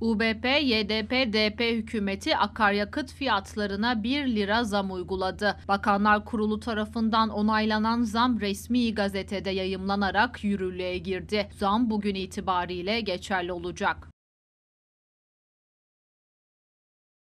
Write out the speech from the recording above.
UBP, YDP, DP hükümeti akaryakıt fiyatlarına 1 lira zam uyguladı. Bakanlar Kurulu tarafından onaylanan zam resmi gazetede yayımlanarak yürürlüğe girdi. Zam bugün itibariyle geçerli olacak.